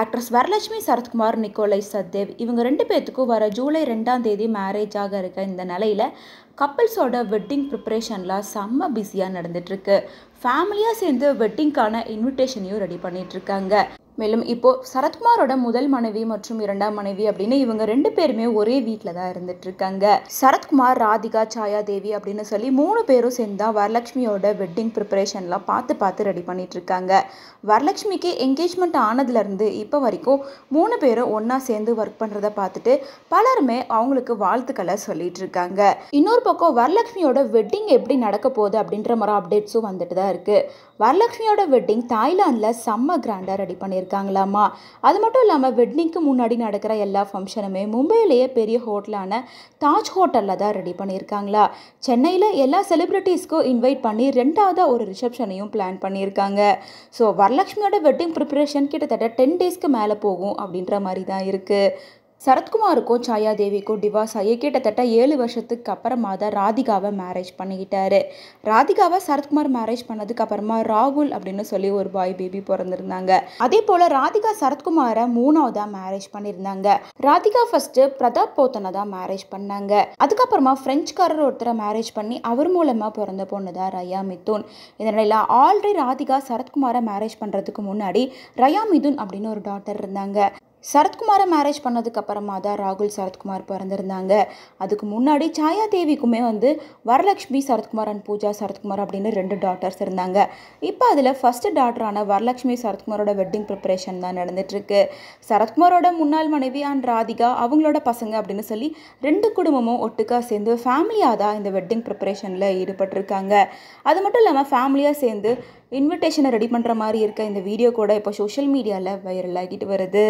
actress Varalakshmi Sarathkumar Nicolai Sachdev இவங்க ரெண்டு பேர்த்துக்கும் வர ஜூலை ரெண்டாம் தேதி மேரேஜ் ஆக இருக்க இந்த நிலையில் கப்பிள்ஸோட வெட்டிங் ப்ரிப்ரேஷன்லாம் செம்ம பிஸியாக நடந்துட்டுருக்கு ஃபேமிலியாக சேர்ந்து வெட்டிங்க்கான இன்விடேஷனையும் ரெடி பண்ணிகிட்ருக்காங்க மேலும் இப்போது சரத்குமாரோட முதல் மனைவி மற்றும் இரண்டாம் மனைவி அப்படின்னு இவங்க ரெண்டு பேருமே ஒரே வீட்டில் தான் இருந்துட்டு இருக்காங்க சரத்குமார் ராதிகா சாயா தேவி அப்படின்னு சொல்லி மூணு பேரும் சேர்ந்தா வரலட்சுமியோட வெட்டிங் ப்ரிப்பரேஷன்லாம் பார்த்து பார்த்து ரெடி பண்ணிட்டு இருக்காங்க வரலட்சுமிக்கு என்கேஜ்மெண்ட் ஆனதுலேருந்து இப்போ வரைக்கும் மூணு பேரும் ஒன்றா சேர்ந்து ஒர்க் பண்ணுறத பார்த்துட்டு பலருமே அவங்களுக்கு வாழ்த்துக்களை சொல்லிட்டு இருக்காங்க இன்னொரு பக்கம் வரலட்சுமியோட வெட்டிங் எப்படி நடக்க போகுது அப்படின்ற மாதிரி அப்டேட்ஸும் வந்துட்டு தான் இருக்குது வரலட்சுமியோட வெட்டிங் தாய்லாந்தில் செம்ம கிராண்டாக ரெடி பண்ணியிருக்காங்களாமா அது மட்டும் இல்லாமல் வெட்டிங்க்கு முன்னாடி நடக்கிற எல்லா ஃபங்க்ஷனுமே மும்பையிலேயே பெரிய ஹோட்டலான தாஜ் ஹோட்டலில் தான் ரெடி பண்ணியிருக்காங்களா சென்னையில் எல்லா செலிப்ரிட்டிஸ்க்கும் இன்வைட் பண்ணி ரெண்டாவதாக ஒரு ரிசப்ஷனையும் பிளான் பண்ணியிருக்காங்க ஸோ வரலட்சுமியோட வெட்டிங் ப்ரிப்பரேஷன் கிட்டத்தட்ட டென் டேஸ்க்கு மேலே போகும் அப்படின்ற மாதிரி தான் இருக்குது சரத்குமாருக்கும் சாயா தேவிக்கும் டிவாஸ் ஆகி கிட்டத்தட்ட ஏழு வருஷத்துக்கு அப்புறமா தான் ராதிகாவை மேரேஜ் பண்ணிக்கிட்டாரு ராதிகாவை சரத்குமார் மேரேஜ் பண்ணதுக்கு அப்புறமா ராகுல் அப்படின்னு சொல்லி ஒரு பாய் பேபி பிறந்திருந்தாங்க அதே போல் ராதிகா சரத்குமாரை மூணாவதா மேரேஜ் பண்ணியிருந்தாங்க ராதிகா ஃபர்ஸ்ட் பிரதாப் போத்தனை தான் மேரேஜ் பண்ணாங்க அதுக்கப்புறமா ஃப்ரெஞ்சுக்காரர் ஒருத்தரை மேரேஜ் பண்ணி அவர் மூலமாக பிறந்த பொண்ணு தான் ரயா மிதூன் இதனால ஆல்ரெடி ராதிகா சரத்குமாரை மேரேஜ் பண்ணுறதுக்கு முன்னாடி ரயா மிதுன் அப்படின்னு ஒரு டாட்டர் இருந்தாங்க சரத்குமாரை மேரேஜ் பண்ணதுக்கப்புறமா தான் ராகுல் சரத்குமார் பிறந்திருந்தாங்க அதுக்கு முன்னாடி சாயா தேவிக்குமே வந்து வரலக்ஷ்மி சரத்குமார் அண்ட் பூஜா சரத்குமார் அப்படின்னு ரெண்டு டாட்டர்ஸ் இருந்தாங்க இப்போ அதில் ஃபஸ்ட்டு டாட்டரான வரலக்ஷ்மி சரத்குமாரோட வெட்டிங் ப்ரிப்பரேஷன் தான் நடந்துட்டுருக்கு சரத்குமாரோட முன்னாள் மனைவி அண்ட் ராதிகா அவங்களோட பசங்க அப்படின்னு சொல்லி ரெண்டு குடும்பமும் ஒட்டுக்காக சேர்ந்து ஃபேமிலியாக தான் இந்த வெட்டிங் ப்ரிப்பரேஷனில் ஈடுபட்டிருக்காங்க அது மட்டும் இல்லாமல் ஃபேமிலியாக சேர்ந்து இன்விடேஷனை ரெடி பண்ணுற மாதிரி இருக்க இந்த வீடியோ கூட இப்போ சோஷியல் மீடியாவில் வைரல் ஆகிட்டு வருது